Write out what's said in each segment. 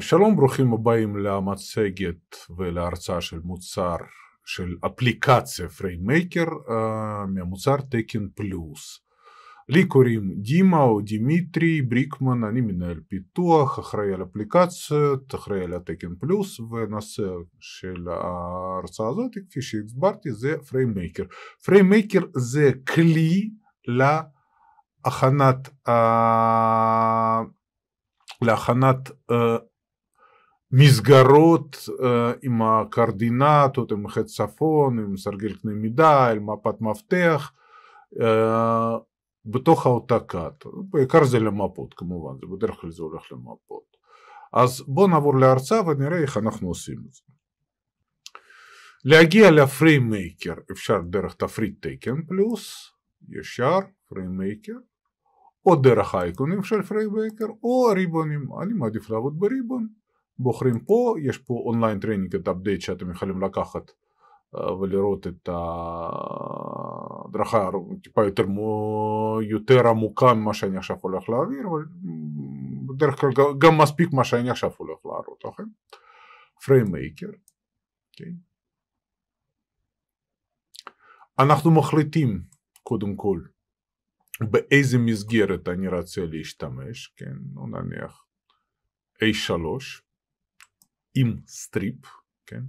שלום, ברוכים הבאים למצגת ולהרצאה של מוצר, של אפליקציה פריימקר uh, אה, מהמוצר תקן פלוס. לי קוראים דימה או דימיטרי בריקמן, אני מנהל פיתוח, אחראי על אפליקציות, אחראי על התקן פלוס, והנושא של ההרצאה הזאת, כפי שהסברתי, זה פריימקר. פריימקר זה כלי להכנת, Uh, להכנת אה, מסגרות uh, עם הקרדינטות, עם חץ צפון, עם סרגל קנה מידה, עם מפת מפתח, uh, בתוך האותה כת. בעיקר זה למפות כמובן, זה בדרך כלל זה הולך למפות. אז בואו נעבור להרצאה ונראה איך אנחנו עושים את זה. להגיע לפריימייקר אפשר דרך תפריט תקן פלוס, ישר פריימייקר, או דרך האייקונים של פריימייקר, או ריבונים, אני מעדיף לעבוד בריבון. בוחרים פה, יש פה אונליין טרנינג את האפדייט שאתם יכולים לקחת אה, ולראות את ההדרכה טיפה יותר, יותר עמוקה ממה שאני עכשיו הולך להעביר, אבל בדרך כלל גם מספיק מה שאני עכשיו הולך להראות לכם. פריים מייקר, okay. אנחנו מחליטים קודם כל באיזה מסגרת אני רוצה להשתמש, כן, נניח A3, עם סטריפ, כן?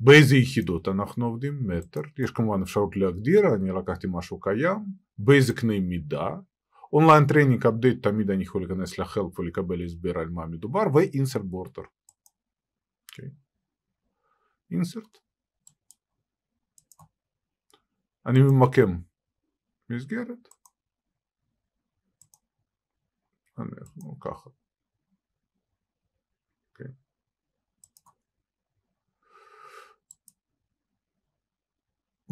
באיזה יחידות אנחנו עובדים? מטר. יש כמובן אפשרות להגדיר, אני לקחתי משהו קיים. באיזה קנה מידה? אונליין טריינינג אפדייט, תמיד אני יכול להיכנס לחלק ולקבל הסבר על מה מדובר, ואינסרט בורטר. אוקיי? אינסרט. אני ממקם מסגרת. אנחנו ככה.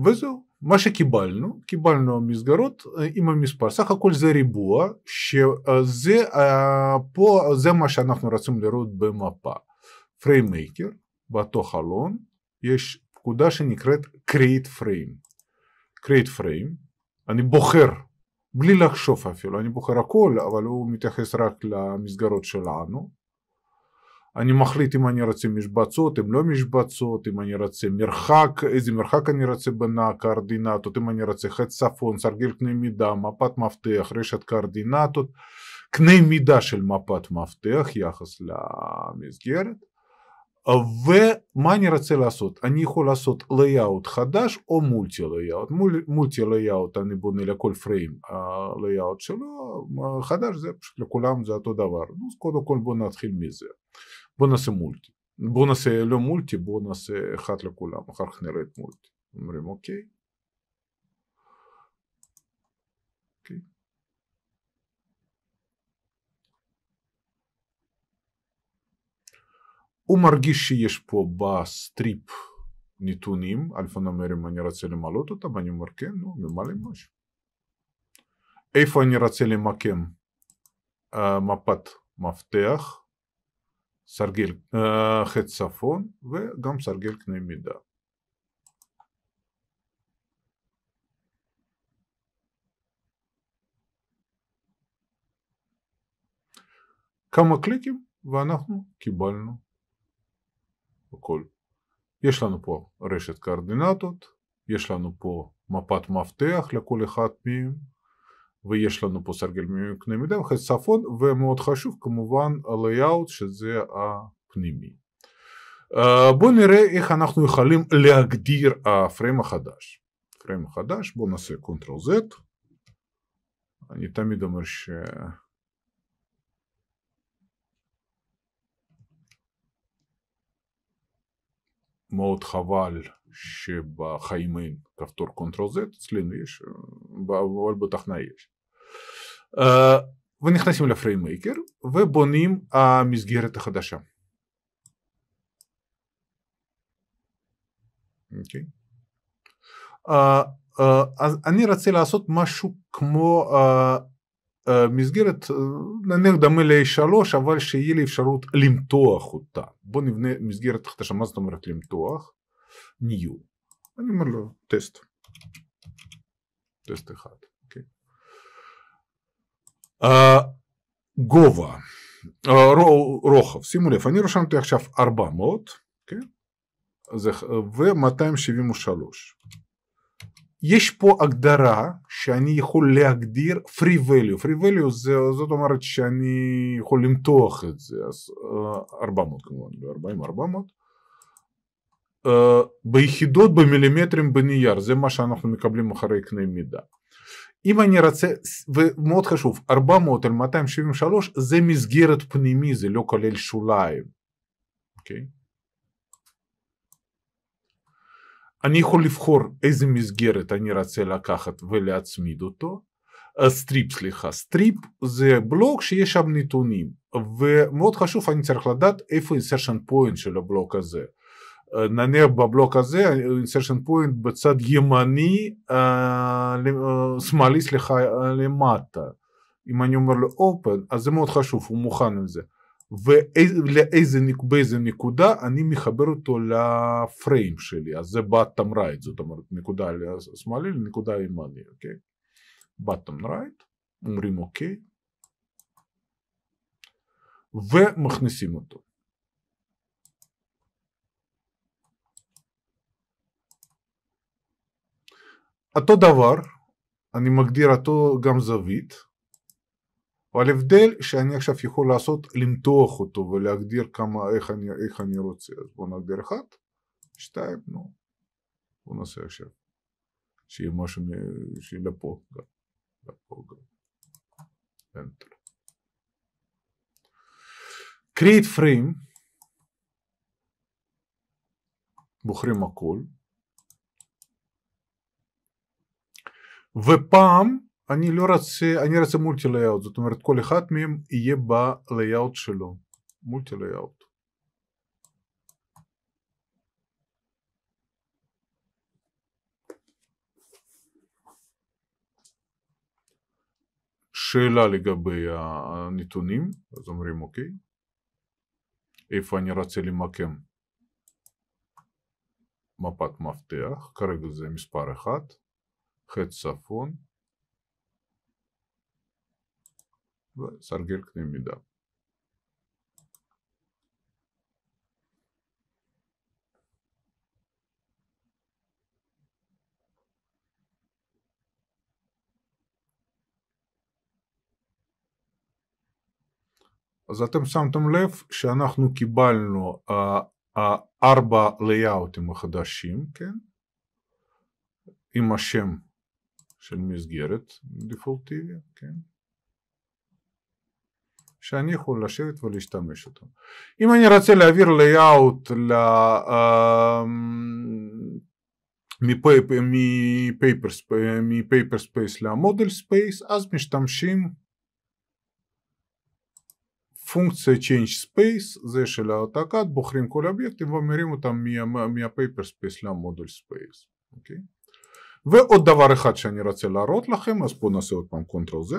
וזהו. מה שקיבלנו, קיבלנו מסגרות אה, עם המספר, סך הכל זה ריבוע, שזה אה, אה, פה, זה מה שאנחנו רוצים לראות במפה. פריימקר, באותו חלון, יש פקודה שנקראת create frame. create frame, אני בוחר, בלי לחשוב אפילו, אני בוחר הכל, אבל הוא מתייחס רק למסגרות שלנו, אני מחליט אם אני רוצה משבצות, אם לא משבצות, אם אני רוצה מרחק, איזה מרחק אני רוצה בין הקואורדינטות, אם אני רוצה חץ צפון, סרגל קנה מידה, מפת מפתח, רשת קואורדינטות, קנה מידה של מפת מפתח, יחס למסגרת. ומה אני רוצה לעשות? אני יכול לעשות לייאאוט חדש או מולטי לייאאוט. מולטי לייאאוט אני בונה לכל פריים הלייאאוט שלו, חדש זה פשוט לכולם זה אותו דבר. אז קודם כל בואו נתחיל מזה. בוא נעשה מולטי. בוא נעשה לא מולטי, בוא נעשה אחד לכולם, אחר כך נראה את מולטי. אומרים אוקיי. אוקיי. הוא מרגיש שיש פה בסטריפ נתונים, אלפון אומרים אני רוצה למלא אותם, אני אומר כן, נו, ממלא משהו. איפה אני רוצה למקם uh, מפת מפתח? סרגל חץ צפון וגם סרגל קנה מידה. כמה קליקים ואנחנו קיבלנו הכל. יש לנו פה רשת קרדינטות, יש לנו פה מפת מפתח לכל אחד מהם, ויש לנו פה סרגל מקנה מידה וחצפון ומאוד חשוב כמובן ה-layout שזה הפנימי. בואו נראה איך אנחנו יכולים להגדיר הפריים החדש. פריים החדש, בואו נעשה Ctrl Z. אני תמיד אומר ש... מאוד חבל שבחיים אין כפתור Ctrl Z, אצלנו יש, אבל בתוכנה יש. אה, ונכנסים לפריימקר ובונים המסגרת החדשה. Okay. אוקיי. אה, אה, אז אני רוצה לעשות משהו כמו מסגרת, נניח דומה ל-3, אבל שיהיה לי אפשרות למתוח אותה. בוא נבנה מסגרת חדשה, מה זאת אומרת למתוח? New. אני אומר לו, טסט. טסט אחד. גובה, רוחב, שימו לב, אני רשמתי עכשיו 400 כן? ו-273. יש פה הגדרה שאני יכול להגדיר free value, free value זה, זאת אומרת שאני יכול למתוח את זה, אז 400 כמובן, 40 400 ביחידות במילימטרים בנייר, זה מה שאנחנו מקבלים אחרי קנה מידה. אם אני רוצה, ומאוד חשוב, 400 על 273 זה מסגרת פנימי, זה לא כולל שוליים, Okay? אוקיי? אני יכול לבחור איזה מסגרת אני רוצה לקחת ולהצמיד אותו. סטריפ, סליחה, סטריפ זה בלוק שיש שם נתונים, ומאוד חשוב, אני צריך לדעת איפה insertion point של הבלוק הזה. נניח בבלוק הזה, insertion point בצד ימני, שמאלי, סליחה, למטה. אם אני אומר לו open, אז זה מאוד חשוב, הוא מוכן עם זה. ובאיזה נקודה אני מחבר אותו לפריים שלי, אז זה bottom right, זאת אומרת נקודה שמאלי לנקודה ימני, אוקיי? bottom right, אומרים אוקיי, ומכניסים אותו. אותו דבר, אני מגדיר אותו גם זווית, אבל הבדל שאני עכשיו יכול לעשות למתוח אותו ולהגדיר כמה, איך אני, איך אני רוצה. אז בואו נגדיר אחת, שתיים, נו, בואו נעשה עכשיו. שיהיה משהו, מ... שיהיה לפה גם, לפה גם. Enter. create frame, בוחרים הכל, ופעם אני לא רוצה, אני רוצה מולטי לייאאוט, זאת אומרת כל אחד מהם יהיה בלייאאוט שלו, מולטי לייאאוט. שאלה לגבי הנתונים, אז אומרים אוקיי, איפה אני רוצה למקם מפת מפתח, כרגע זה מספר 1, חצפון וסרגל קנה מידה. אז אתם שמתם לב שאנחנו קיבלנו uh, uh, ארבע לייאאוטים החדשים, כן? עם השם של מסגרת דפולטיבי, כן? שאני יכול לשבת ולהשתמש איתו. אם אני רוצה להעביר לייאאוט מפייפר ספייס למודל ספייס, אז משתמשים פונקציה change space, זה של העתקת, בוחרים כל אובייקטים ומרים אותם מהפייפר ספייס למודל ספייס, אוקיי? ועוד דבר אחד שאני רוצה להראות לכם, אז בואו נעשה עוד פעם קונטרל Z.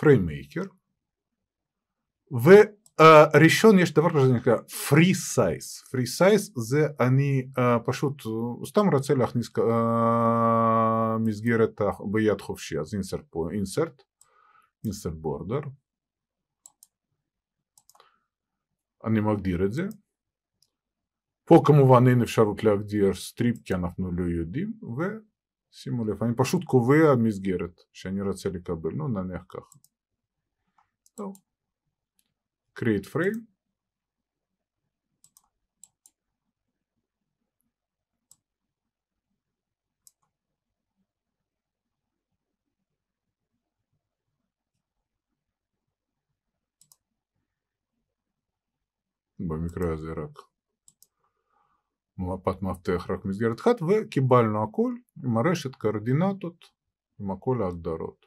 פריימייקר, וראשון uh, יש דבר כזה נקרא free size, free size זה אני uh, פשוט סתם רוצה להכניס uh, מסגרת ביד חופשי, אז insert פה insert נעשה border. אני מגדיר את זה. פה כמובן אין אפשרות להגדיר סטריפ כי אנחנו לא יודעים, ושימו לב, אני פשוט קובע מסגרת שאני רוצה לקבל, נו נניח ככה. טוב, create frame. במקרה הזה רק מפת מפתח, רק מסגרת אחת, וקיבלנו הכל עם הרשת קרדינטות, עם הכל ההגדרות.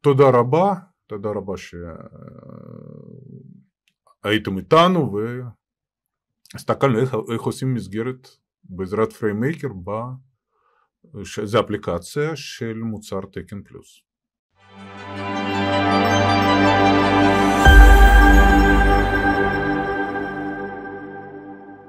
תודה רבה, תודה רבה שהייתם איתנו והסתכלנו איך, איך עושים מסגרת בעזרת פריימקר, ב... זה אפליקציה של מוצר תקן פלוס.